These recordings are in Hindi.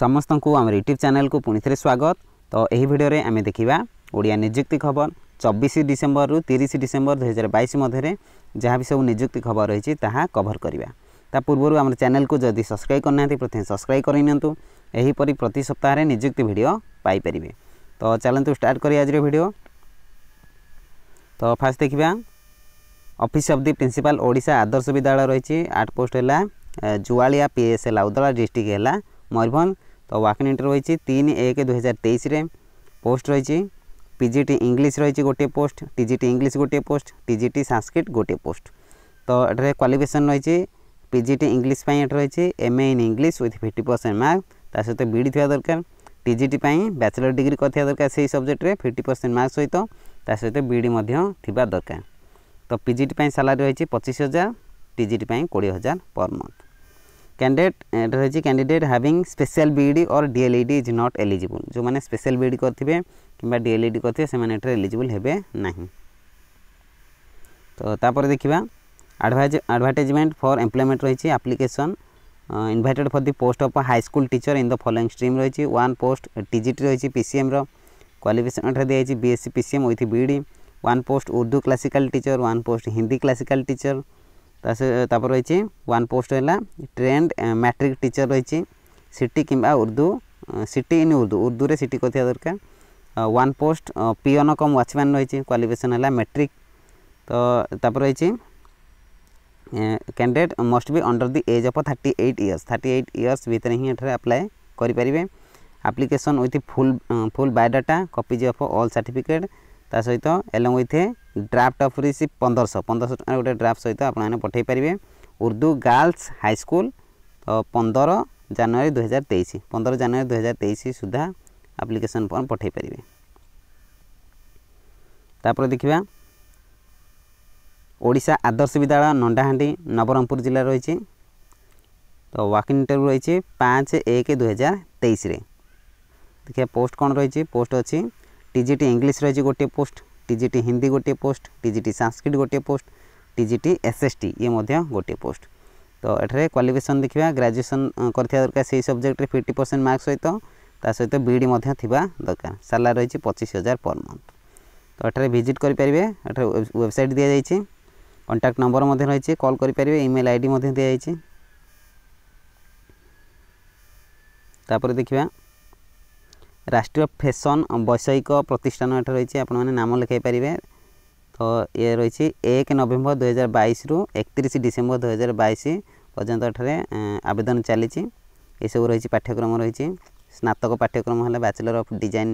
ସମସ୍ତଙ୍କୁ ଆମର ୟୁଟ୍ୟୁବ୍ ଚ୍ୟାନେଲ୍କୁ ପୁଣି ଥରେ ସ୍ୱାଗତ ତ ଏହି ଭିଡ଼ିଓରେ ଆମେ ଦେଖିବା ଓଡ଼ିଆ ନିଯୁକ୍ତି ଖବର ଚବିଶ ଡିସେମ୍ବରରୁ ତିରିଶ ଡିସେମ୍ବର ଦୁଇହଜାର ବାଇଶ ମଧ୍ୟରେ ଯାହା ବି ସବୁ ନିଯୁକ୍ତି ଖବର ରହିଛି ତାହା କଭର କରିବା ତା ପୂର୍ବରୁ ଆମର ଚ୍ୟାନେଲ୍କୁ ଯଦି ସବସ୍କ୍ରାଇବ୍ କରିନାହାନ୍ତି ପ୍ରଥମେ ସବସ୍କ୍ରାଇବ୍ କରିନିଅନ୍ତୁ ଏହିପରି ପ୍ରତି ସପ୍ତାହରେ ନିଯୁକ୍ତି ଭିଡ଼ିଓ ପାଇପାରିବେ ତ ଚାଲନ୍ତୁ ଷ୍ଟାର୍ଟ କରିବା ଆଜିର ଭିଡ଼ିଓ ତ ଫାର୍ଷ୍ଟ ଦେଖିବା office of the principal Odisha Adarsha Vidyalaya ରହିଛି ଆର୍ଟ ପୋଷ୍ଟ ହେଲା Jualia P S L Audala district ହେଲା ମୟୂରଭଞ୍ଜ তো ওয়াকিং ইন্টারভিউ হয়েছে তিন এক দুই হাজার তেইশে পোস্ট রয়েছে পিজিটি ইংলিশ রয়েছে গোটিয়ে পোস্ট টিজিটি ইংলিশ গোটিয়ে পোস্ট টিজিটি সাংস্ক্রিট গোটিয়ে পোস্ট তো এটার কোয়ালিফিকেসন রয়েছে পিজিটি ইংলিশ এটা রয়েছে MA in English with fifty percent mark তা সহ বিডি থাকা দরকার টিজিটি ব্যাচেলর ডিগ্রি করা দরকার সেই সবজেক্টরে ফিফটি পরসেন্ট মার্ক সহ তা সহ বিডি থাকা দরকার তো পিজিটি স্যালারি রয়েছে পঁচিশ হাজার টিজিটি কোড়ি হাজার পর মন্থ कैंडिडेट रही कैंडिडेट हाविंग स्पेशल बीईडी और डीएलईडी इज नॉट एलिजिबल जो मैंने स्पेशल बीईडी करेंगे कि डीएलईडी करेंगे से एलिजिबल हे ना तो तापर देखा आडभाज आडभाटाइजमेंट फर एम्प्लयमेंट रही application invited for the post of high school teacher in the following stream रही वन पोस्ट टीजीटी रही पीसीएम्र क्वालिफिकेसन दिखाई BSc PCM with BEd one post Urdu classical teacher one post Hindi classical teacher তারপর রয়েছে ওয়ান পোস্ট হল ট্রেন্ড ম্যাট্রিক টিচর রয়েছে সিটি কিংবা উর্দু সিটি ইন উর্দু উর্দুরে সিটি করা দরকার one post peon cum watchman রয়েছে কোয়ালিফিকেসন হল ম্যাট্রিক তো তারপর রয়েছে candidate must be under the age of thirty eight years thirty eight years ভিতরে হি এঠার আপ্লাই করে application with full full biodata copies of all certificate তা সহিত along with a draft of receipt ପନ୍ଦରଶହ ପନ୍ଦରଶହ ଟଙ୍କାର ଗୋଟେ ଡ୍ରାଫ୍ଟ ସହିତ ଆପଣମାନେ ପଠାଇ ପାରିବେ ଉର୍ଦ୍ଦୁ ଗାର୍ଲସ୍ ହାଇସ୍କୁଲ ତ ପନ୍ଦର ଜାନୁଆରୀ ଦୁଇହଜାର ତେଇଶ ପନ୍ଦର ଜାନୁଆରୀ ଦୁଇହଜାର ତେଇଶ ସୁଦ୍ଧା ଆପ୍ଲିକେସନ୍ ଫର୍ମ ପଠାଇ ପାରିବେ ତାପରେ ଦେଖିବା ଓଡ଼ିଶା ଆଦର୍ଶ ବିଦ୍ୟାଳୟ ନଣ୍ଡାହାଣ୍ଡି ନବରଙ୍ଗପୁର ଜିଲ୍ଲା ରହିଛି ତ ୱାକିଂ ଇଣ୍ଟରଭ୍ୟୁ ରହିଛି ପାଞ୍ଚ ଏକ ଦୁଇହଜାର ତେଇଶରେ ଦେଖିବା ପୋଷ୍ଟ କ'ଣ ରହିଛି ପୋଷ୍ଟ ଅଛି টিজিটি ইংলিশ রয়েছে গোটিয়ে পোস্ট टीजीटी हिंदी गोटे पोस्ट टीजीटी संस्कृत गोटे पोस्ट टीजीटी एसएसटी ये मध्य गोटे पोस्ट तो एठारे क्वालिफिकेसन देखा ग्राजुएसन करथिबा दरकार सेही सब्जेक्ट रे 50 परसेंट मार्क्स सहित ता सहित बीडी मध्य थिबा दरकार साला रहिछि 25000 पर मंथ तो एठारे विजिट करि परिबे एठारे वेबसाइट दिया जाइछि कॉन्टैक्ट नंबर मध्य रहिछि कॉल करि परिबे ईमेल आईडी मध्य दिया जाइछि तापर देखिबा রাষ্ট্রীয় ফ্যাশন বৈষয়িক প্রতিষ্ঠান এটা রয়েছে আপনার নাম লেখাই পারে তো ইয়ে রয়েছে এক নভেম্বর দুই হাজার বাইশরু একত্রিশ ডিসেম্বর দুই হাজার বাইশ পর্যন্ত এখানে আবেদন চালিছে এসব রয়েছে পাঠ্যক্রম রয়েছে স্নাতক পাঠ্যক্রম হলে ব্যাচেলর অফ ডিজাইন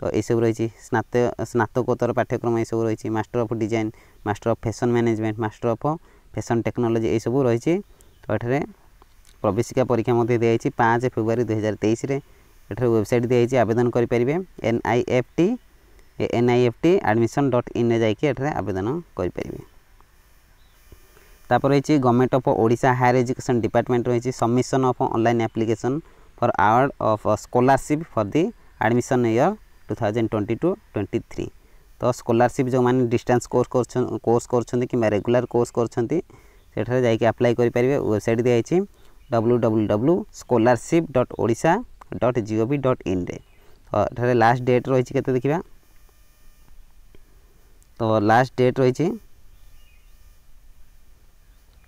তো এইসব রয়েছে স্নাত স্নাতকোত্তর পাঠ্যক্রম এইসব রয়েছে master of design master of fashion management master of fashion technology এইসব রয়েছে তো এখানে প্রবেশিকা পরীক্ষা মধ্যে দিয়েছি পাঁচ ফেব্রুয়ারি দুই হাজার তেইশে ଏଠାରେ ୱେବସାଇଟ୍ ଦିଆହେଇଛି ଆବେଦନ କରିପାରିବେ N I F T N I F T admission dot ଇନ୍ରେ ଯାଇକି ଏଠାରେ ଆବେଦନ କରିପାରିବେ ତାପରେ ରହିଛି government of Odisha higher education department ରହିଛି submission of online application for award of scholarship for the admission year two thousand twenty two twenty three ତ ସ୍କଲାରସିପ୍ ଯେଉଁମାନେ ଡିଷ୍ଟାନ୍ସ କୋର୍ସ କୋର୍ସ କରୁଛନ୍ତି କିମ୍ବା ରେଗୁଲାର କୋର୍ସ କରୁଛନ୍ତି ସେଠାରେ ଯାଇକି ଆପ୍ଲାଏ କରିପାରିବେ ୱେବସାଇଟ୍ ଦିଆହେଇଛି W W W scholarship dot Odisha dot GOV dot ଇନ୍ରେ ଏଠାରେ ଲାଷ୍ଟ ଡେଟ୍ ରହିଛି କେତେ ଦେଖିବା ତ ଲାଷ୍ଟ ଡେଟ୍ ରହିଛି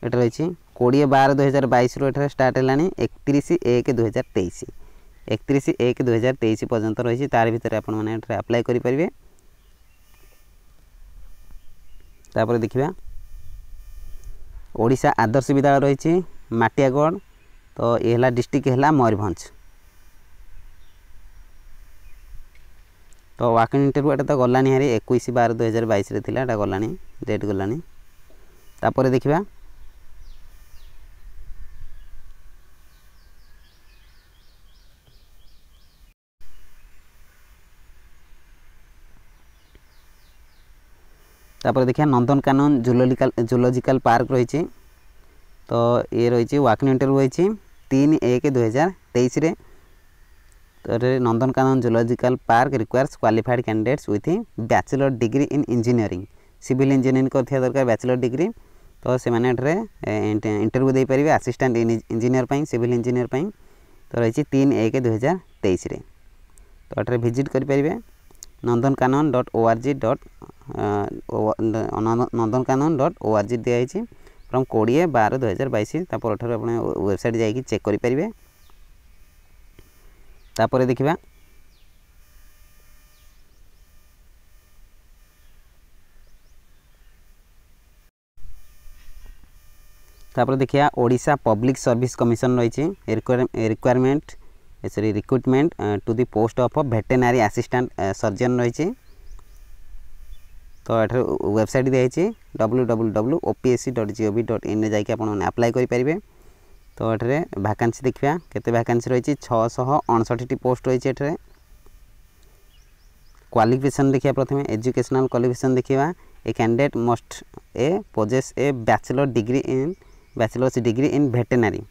ଏଟା ରହିଛି କୋଡ଼ିଏ ବାର ଦୁଇହଜାର ବାଇଶରୁ ଏଠାରେ ଷ୍ଟାର୍ଟ ହେଲାଣି ଏକତିରିଶ ଏକ ଦୁଇହଜାର ତେଇଶ ଏକତିରିଶ ଏକ ଦୁଇହଜାର ତେଇଶ ପର୍ଯ୍ୟନ୍ତ ରହିଛି ତାର ଭିତରେ ଆପଣମାନେ ଏଠାରେ ଆପ୍ଲାଏ କରିପାରିବେ ତାପରେ ଦେଖିବା ଓଡ଼ିଶା ଆଦର୍ଶ ବିଦ୍ୟାଳୟ ରହିଛି ମାଟିଆଗଡ଼ ତ ଏ ହେଲା ଡିଷ୍ଟ୍ରିକ୍ଟ ହେଲା ମୟୂରଭଞ୍ଜ তো ୱାକିଂ ଇଣ୍ଟରଭ୍ୟୁ ଏଇଟା ତ ଗଲାଣି ହାରି ଏକୋଇଶ ବାର ଦୁଇ ହଜାର ବାଇଶରେ ଥିଲା ଏଇଟା ଗଲାଣି ଡେଟ୍ ଗଲାଣି ତାପରେ ଦେଖିବା তাপরে দেখা নন্দনকানন জুলজিক্যাল জুলজিক্যাল পার্ক রয়েছে তো ইয়ে রয়েছে ওয়াকিং ইন্টারভিউ রয়েছে তিন এক দুই হাজার তেইশে Nandankanan Zoological Park requires qualified candidates with a bachelor degree in engineering. Civil engineering करथिया दरकार bachelor degree तो से माने एठरे इंटरव्यू दे परिवे असिस्टेंट इंजीनियर पई सिविल इंजीनियर पई तो रहिछि 3/1/2023 रे तो एठरे विजिट करि परिवे nandankanan.org.nandankanan.org दिया छि फ्रॉम 20 12 2022 ता परठर आपण वेबसाइट जाई कि चेक करि परिवे তাপরে দেখিবা তাপরে দেখিয়া ওড়িশা পব্লিক সর্ভিস কমিশন রয়েছে requirement sorry recruitment to the post of veterinary assistant surgeon রয়েছে তো এটার ওয়েবসাইট দিয়েছে W W W OPSC dot GOV dot ইন্রে যাই আপনার আপ্লাই করে পারবে तो ये ভ্যাকান্সি देखा কেতে रही छःशह ছশ पोस्ट रही রয়েছে এটার देखा प्रथम एजुकेशनाल क्वाफिकेसन देखा a candidate must a possess a bachelor degree in bachelors degree in veterinary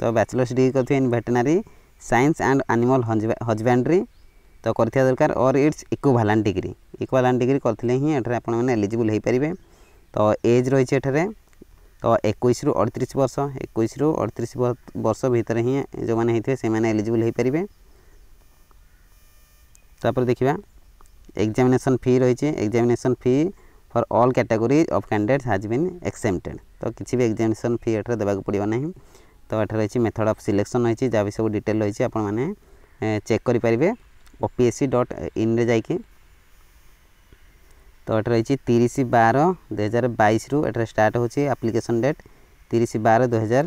तो बैचलर्स डिग्री करते in veterinary science and animal husbandry तो कर दरकार और it's equivalent degree equivalent degree करते ही एठार आपने एलिजिबल हो पारे तो एज रही है ତ ଏକୋଇଶରୁ ଅଡ଼ତିରିଶ ବର୍ଷ ଏକୋଇଶରୁ ଅଡ଼ତିରିଶ ବର୍ଷ ଭିତରେ ହିଁ ଯେଉଁମାନେ ହେଇଥିବେ ସେମାନେ ଏଲିଜିବୁଲ୍ ହେଇପାରିବେ ତାପରେ ଦେଖିବା ଏକ୍ଜାମିନେସନ୍ ଫି ରହିଛି examination fee for all category of candidate has been exempted ତ କିଛି ବି ଏକ୍ଜାମିନେସନ୍ ଫି ଏଠାରେ ଦେବାକୁ ପଡ଼ିବ ନାହିଁ ତ ଏଠାରେ ରହିଛି ମେଥଡ଼ ଅଫ୍ ସିଲେକ୍ସନ୍ ରହିଛି ଯାହା ବି ସବୁ ଡିଟେଲ୍ ରହିଛି ଆପଣମାନେ ଚେକ୍ କରିପାରିବେ ଓପିଏସ୍ସି ଡଟ୍ ଇନ୍ରେ ଯାଇକି তো এটা রয়েছে তিরিশ বার দুই হাজার বাইশ রু এটার স্টার্ট হচ্ছে আপ্লিকেসন ডেট তিরিশ বার দুই হাজার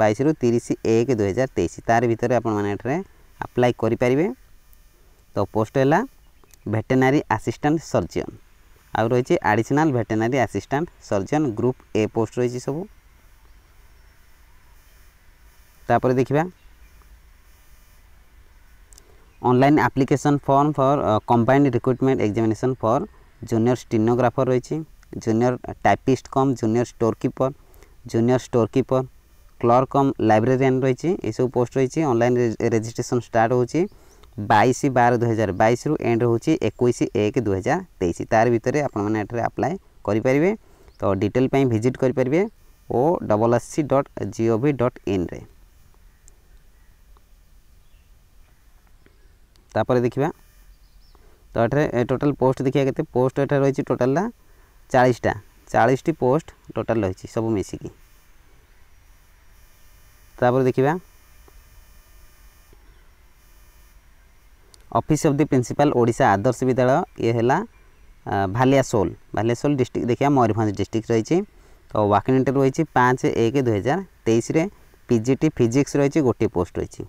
বাইশ রু তিরিশ এক দুই হাজার তেইশ তার ভিতরে আপনার এটার আপ্লাই করে পারে তো পোস্ট হল ভেটেনারি আসিষ্টাট সর্জন আউ রয়েছে additional veterinary assistant surgeon group A post রয়েছে সবু তাপরে দেখিবা online application form for combined recruitment examination for junior stenographer রয়েছে junior typist cum junior store keeper junior store keeper clerk cum librarian রয়েছে এইসব পোস্ট রয়েছে অনলাইন রেজিস্ট্রেসন স্টার্ট হচ্ছে বাইশ বার দুই হাজার বাইশরু এন্ড হচ্ছে একুশ এক দুই হাজার তেইশ তার ভিতরে আপনার এখানে আপ্লায় করে তো ডিটেল পাই ভিজিট করে পারে O double S C dot GOV dot ইন্রে তাপরে দেখা তো এঠারে টোটাল পোস্ট দেখা কেতে পোস্ট এঠারে রয়েছে টোটালটা চাশটা চাশটি পোস্ট টোটাল রয়েছে সব মিশিকি তাপরে দেখা office of the principal Odisha Adarsha Vidyalaya ইয়ে হল ভালিয়াসোল ভালিয়াসোল ডিস্ট্রিক্ট দেখা ময়ূরভঞ্জ ডিস্ট্রিক্ট রয়েছে তো ওয়াকিং ইন্টার রয়েছে পাঁচ এক দুই হাজার তেইশে পিজিটি ফিজিক্স রয়েছে গোটি পোস্ট রয়েছে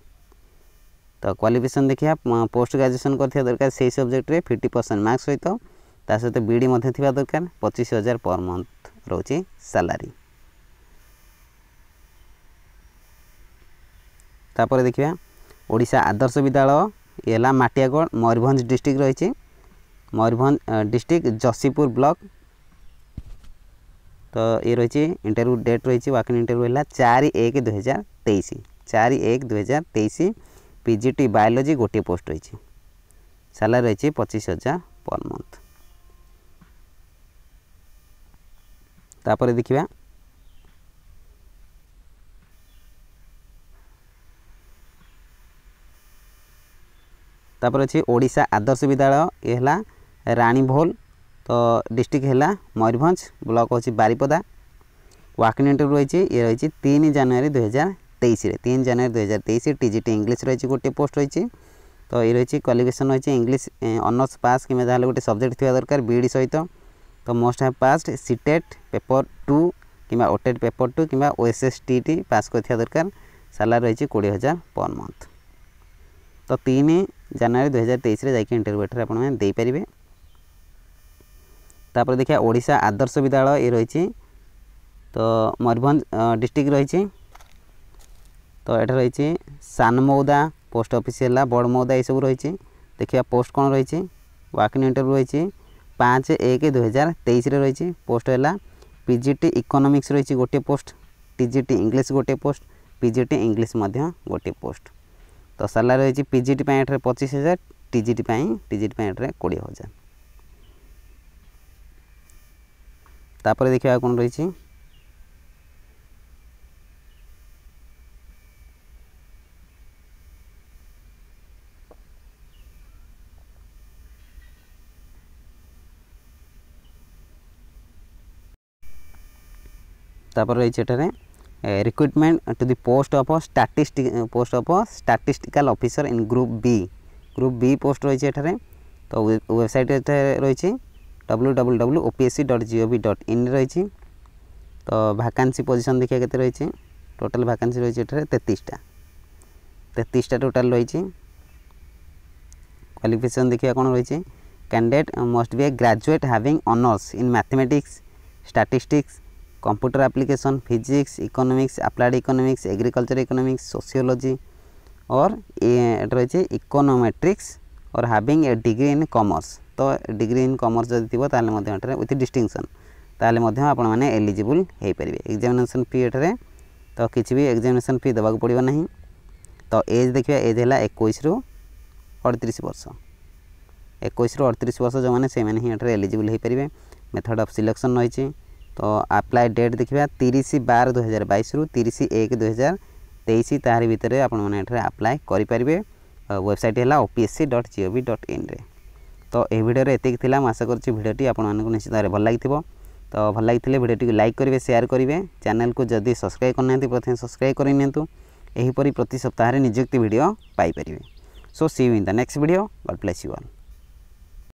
তো କ୍ୱାଲିଫିକେସନ୍ ଦେଖିବା ପୋଷ୍ଟ ଗ୍ରାଜୁଏସନ୍ କରିଥିବା ଦରକାର ସେଇ ସବଜେକ୍ଟରେ ଫିଫ୍ଟି ପରସେଣ୍ଟ ମାର୍କ ସହିତ ତା ସହିତ ବି ଡ଼ି ମଧ୍ୟ ଥିବା ଦରକାର ପଚିଶ ହଜାର ପର୍ ମନ୍ଥ ରହୁଛି ସାଲାରୀ ତାପରେ ଦେଖିବା ଓଡ଼ିଶା ଆଦର୍ଶ ବିଦ୍ୟାଳୟ ଇଏ ହେଲା ମାଟିଆଗଡ଼ ମୟୂରଭଞ୍ଜ ଡିଷ୍ଟ୍ରିକ୍ଟ ରହିଛି ମୟୂରଭଞ୍ଜ ଡିଷ୍ଟ୍ରିକ୍ଟ ଯଶୀପୁର ବ୍ଲକ ତ ଇଏ ରହିଛି ଇଣ୍ଟରଭ୍ୟୁ ଡେଟ୍ ରହିଛି ୱାକିଂ ଇଣ୍ଟରଭ୍ୟୁ ହେଲା ଚାରି ଏକ ଦୁଇହଜାର ତେଇଶ ଚାରି ଏକ ଦୁଇହଜାର ତେଇଶ পিজিটি বায়োলজি গোটিয়ে পোস্ট রয়েছে স্যালারি রয়েছে পঁচিশ হাজার পর মন্থ তাপরে দেখিবা তাপরে আছে ওড়িশা আদর্শ বিদ্যালয় এ হলা রাণীভোল তো ডিস্ট্রিক্ট হলা ময়ূরভঞ্জ ব্লক হচ্ছে বারিপদা ওয়াকিং ইন্টারভিউ রয়েছে ইয়ে রয়েছে তিন জানুয়ারি দুই হাজার তেইশে তিন জানুয়ারি দুই হাজার তেইশ টিজিটি ইংলিশ রয়েছে গোটিয়ে পোস্ট রয়েছে তো এই রয়েছে কোয়ালিফিকেসন রয়েছে ইংলিশ অনার্স পাস কিংবা তাহলে গোটে সবজেক্ট থাকা দরকার বিইডি সহিত তো must have passed CTET paper two কিংবা ওটেড পেপর টু কিংবা ওএসএসটিটি পাস করে থাকা দরকার স্যালারি রয়েছে কোড়ি হাজার পর মন্থ তো তিন জানুয়ারি দুই হাজার তেইশে যাই ইন্টরভিউ এটার আপনার দিয়ে তাপরে দেখা ওড়শা আদর্শ বিদ্যালয় এ রয়েছে তো ময়ূরভঞ্জ ডিস্ট্রিক্ট রয়েছে তো এটা রয়েছে সানমৌদা পোস্ট অফিস হল বড়মৌদা এইসব রয়েছে দেখা পোস্ট কোণ রয়েছে ওয়াকিং ইন্টারভিউ রয়েছে পাঁচ এক দুই হাজার তেইশে রয়েছে পোস্ট হল পিজিটি ইকোনোমিক্স রয়েছে গোটিয়ে পোস্ট টিজিটি ইংলিশ গোটিয়ে পোস্ট পিজিটি ইংলিশ মধ্যে গোটিয়ে পোস্ট তো স্যালারি রয়েছে পিজিটি পাই এটার পঁচিশ হাজার টিজিটি পাই টিজিটি পাই এটার কোড়িয়ে হাজার তাপরে দেখা কোণ রয়েছে তারপর রয়েছে এটারে recruitment to the post of statistic post of statistical officer in group B group B post রয়েছে এটারে তো ওয়েবসাইট এটা রয়েছে W W W OPSC dot GOV dot in রয়েছে তো ভ্যাকান্সি পজিশন দেখিয়া কেতে রয়েছে টোটাল ভ্যাকান্সি রয়েছে এটারে তেত্রিশটা তেত্রিশটা টোটাল রয়েছে কোয়ালিফিকেশন দেখিয়া কোণ রয়েছে candidate must be a graduate having honours in mathematics statistics computer application physics economics applied economics agriculture economics sociology और रही इकोनोमेट्रिक्स और having a degree in commerce तो डिग्री इन कमर्स जब थी तालोले विथ डिस्टिंगशन तालोले एलिजिबल हो पारे एक्जामेसन फी एटे तो किसी भी एक्जामेसन फी देवाक पड़े ना तो एज देखा एज है एक अड़तीस वर्ष एक अड़तीस वर्ष जो मैंने से मैंने एलिजिबल हो पारे मेथड अफ सिलेक्शन रही তো আপ্লাই ডেট দেখা তিরিশ বার দুই হাজার বাইশ রু তিরিশ এক দুই হাজার তেইশ তাহারি ভিতরে আপনার এখানে আপ্লাই করে পারে ওয়েবসাইট হল ওপিএসসি ডট জিওভি ডট ইন্রে তো এই ভিডিওরে এতিকি লা মু আশা করছি ভিডিওটি আপনার নিশ্চিত ভাবে ভাল লাগি তো ভাল লাগিলে ভিডিওটি লাইক করবে সেয়ার করবে চ্যানেলকে যদি সবসক্রাইব করে না প্রথমে সবসক্রাইব করে নিতু এইপরি প্রতি সপ্তাহে নিযুক্তি ভিডিও পাইপারে so see you in the next video God bless you all